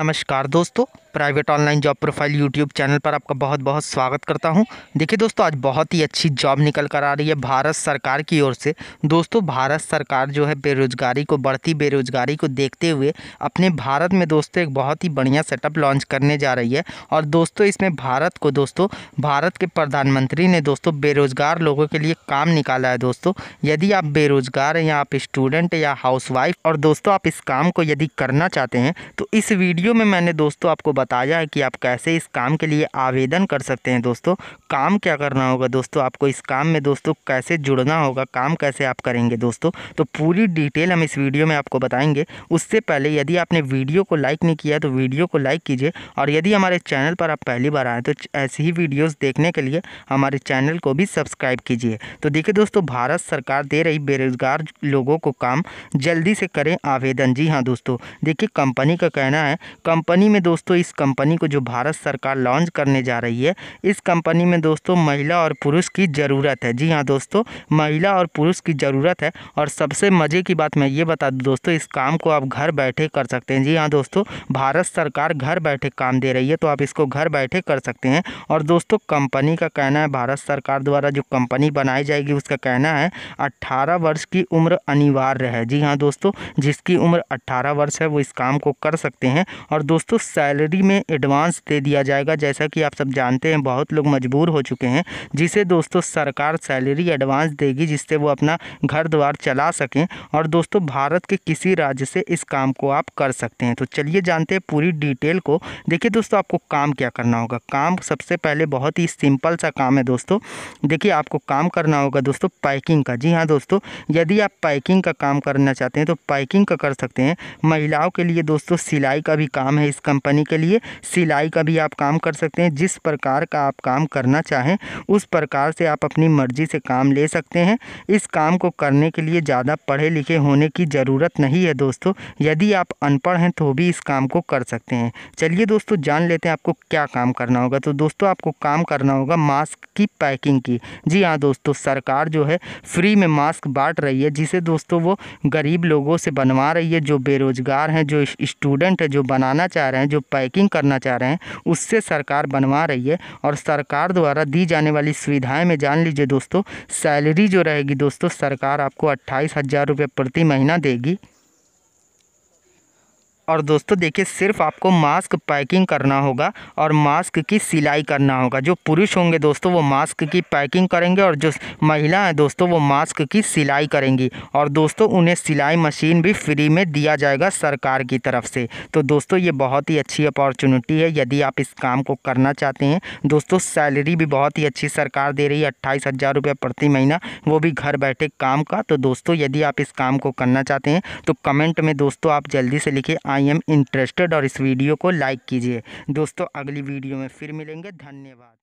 नमस्कार दोस्तों private online job profile YouTube channel पर आपका बहुत बहुत स्वागत करता हूं देखिए दोस्तों आज बहुत ही अच्छी जॉब निकल कर आ रही है भारत सरकार की ओर से दोस्तों भारत सरकार जो है बेरोज़गारी को बढ़ती बेरोज़गारी को देखते हुए अपने भारत में दोस्तों एक बहुत ही बढ़िया सेटअप लॉन्च करने जा रही है और दोस्तों इसमें भारत को दोस्तों भारत के प्रधानमंत्री ने दोस्तों बेरोज़गार लोगों के लिए काम निकाला है दोस्तों यदि आप बेरोज़गार हैं या आप स्टूडेंट या हाउसवाइफ और दोस्तों आप इस काम को यदि करना चाहते हैं तो इस वीडियो में मैंने दोस्तों आपको बताया है कि आप कैसे इस काम के लिए आवेदन कर सकते हैं दोस्तों काम क्या करना होगा दोस्तों आपको इस काम में दोस्तों कैसे जुड़ना होगा काम कैसे आप करेंगे दोस्तों तो पूरी डिटेल हम इस वीडियो में आपको बताएंगे उससे पहले यदि आपने वीडियो को लाइक नहीं किया तो वीडियो को लाइक कीजिए और यदि हमारे चैनल पर आप पहली बार आएँ तो ऐसी ही वीडियोज़ देखने के लिए हमारे चैनल को भी सब्सक्राइब कीजिए तो देखिए दोस्तों भारत सरकार दे रही बेरोजगार लोगों को काम जल्दी से करें आवेदन जी हाँ दोस्तों देखिए कंपनी का कहना है कंपनी में दोस्तों इस इस कंपनी को जो भारत सरकार लॉन्च करने जा रही है इस कंपनी में दोस्तों महिला और पुरुष की ज़रूरत है जी हाँ दोस्तों महिला और पुरुष की ज़रूरत है और सबसे मज़े की बात मैं ये बता दूँ दोस्तों इस काम को आप घर बैठे कर सकते हैं जी हाँ दोस्तों भारत सरकार घर बैठे काम दे रही है तो आप इसको घर बैठे कर सकते हैं और दोस्तों कंपनी का कहना है भारत सरकार द्वारा जो कंपनी बनाई जाएगी उसका कहना है अट्ठारह वर्ष की उम्र अनिवार्य है जी हाँ दोस्तों जिसकी उम्र अट्ठारह वर्ष है वो इस काम को कर सकते हैं और दोस्तों सैलरी सभी में एडवांस दे दिया जाएगा जैसा कि आप सब जानते हैं बहुत लोग मजबूर हो चुके हैं जिसे दोस्तों सरकार सैलरी एडवांस देगी जिससे वो अपना घर द्वार चला सकें और दोस्तों भारत के किसी राज्य से इस काम को आप कर सकते हैं तो चलिए जानते हैं पूरी डिटेल को देखिए दोस्तों आपको काम क्या करना होगा काम सबसे पहले बहुत ही सिंपल सा काम है दोस्तों देखिए आपको काम करना होगा दोस्तों पैकिंग का जी हाँ दोस्तों यदि आप पैकिंग का काम करना चाहते हैं तो पैकिंग का कर सकते हैं महिलाओं के लिए दोस्तों सिलाई का भी काम है इस कंपनी के लिए लिए सिलाई का भी आप काम कर सकते हैं जिस प्रकार का आप काम करना चाहें उस प्रकार से आप अपनी मर्ज़ी से काम ले सकते हैं इस काम को करने के लिए ज़्यादा पढ़े लिखे होने की ज़रूरत नहीं है दोस्तों यदि आप अनपढ़ हैं तो भी इस काम को कर सकते हैं चलिए दोस्तों जान लेते हैं आपको क्या काम करना होगा तो दोस्तों आपको काम करना होगा मास्क की पैकिंग की जी हाँ दोस्तों सरकार जो है फ्री में मास्क बांट रही है जिसे दोस्तों वो गरीब लोगों से बनवा रही है जो बेरोज़गार हैं जो स्टूडेंट है जो बनाना चाह रहे हैं जो पैकिंग बुकिंग करना चाह रहे हैं उससे सरकार बनवा रही है और सरकार द्वारा दी जाने वाली सुविधाएं में जान लीजिए दोस्तों सैलरी जो रहेगी दोस्तों सरकार आपको अट्ठाईस हज़ार रुपये प्रति महीना देगी और दोस्तों देखिए सिर्फ आपको मास्क पैकिंग करना होगा और मास्क की सिलाई करना होगा जो पुरुष होंगे दोस्तों वो मास्क की पैकिंग करेंगे और जो महिला हैं दोस्तों वो मास्क की सिलाई करेंगी और दोस्तों उन्हें सिलाई मशीन भी फ्री में दिया जाएगा सरकार की तरफ से तो दोस्तों ये बहुत ही अच्छी अपॉर्चुनिटी है यदि आप इस काम को करना चाहते हैं दोस्तों सैलरी भी बहुत ही अच्छी सरकार दे रही है अट्ठाईस हज़ार रुपये प्रति महीना वो भी घर बैठे काम का तो दोस्तों यदि आप इस काम को करना चाहते हैं तो कमेंट में दोस्तों आप जल्दी से लिखिए आई एम इंटरेस्टेड और इस वीडियो को लाइक कीजिए दोस्तों अगली वीडियो में फिर मिलेंगे धन्यवाद